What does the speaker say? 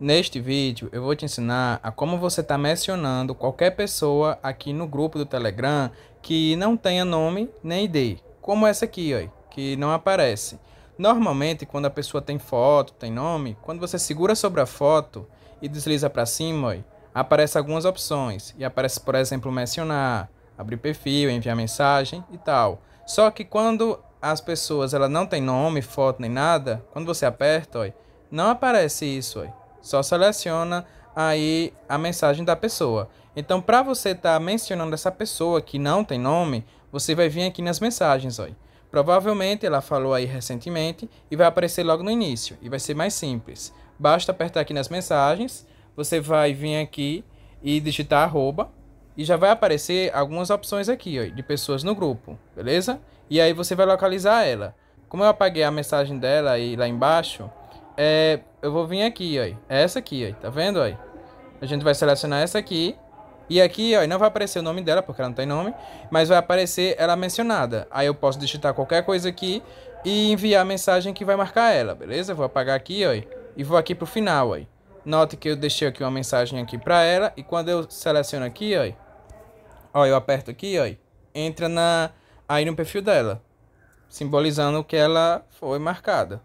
Neste vídeo eu vou te ensinar a como você está mencionando qualquer pessoa aqui no grupo do Telegram que não tenha nome nem ID, como essa aqui, ó, que não aparece. Normalmente quando a pessoa tem foto, tem nome, quando você segura sobre a foto e desliza para cima, ó, aparece algumas opções e aparece, por exemplo, mencionar, abrir perfil, enviar mensagem e tal. Só que quando as pessoas ela não tem nome, foto nem nada, quando você aperta, ó, não aparece isso, ó. Só seleciona aí a mensagem da pessoa. Então, para você estar tá mencionando essa pessoa que não tem nome, você vai vir aqui nas mensagens, olha. Provavelmente ela falou aí recentemente e vai aparecer logo no início e vai ser mais simples. Basta apertar aqui nas mensagens, você vai vir aqui e digitar arroba e já vai aparecer algumas opções aqui ó, de pessoas no grupo, beleza? E aí você vai localizar ela. Como eu apaguei a mensagem dela aí lá embaixo, é, eu vou vir aqui, ó. É essa aqui, ó. Tá vendo, ó? A gente vai selecionar essa aqui. E aqui, ó, não vai aparecer o nome dela, porque ela não tem nome, mas vai aparecer ela mencionada. Aí eu posso digitar qualquer coisa aqui e enviar a mensagem que vai marcar ela, beleza? vou apagar aqui, ó, e vou aqui pro final, ó. Note que eu deixei aqui uma mensagem aqui para ela e quando eu seleciono aqui, ó, ó, eu aperto aqui, ó, entra na aí no perfil dela, simbolizando que ela foi marcada.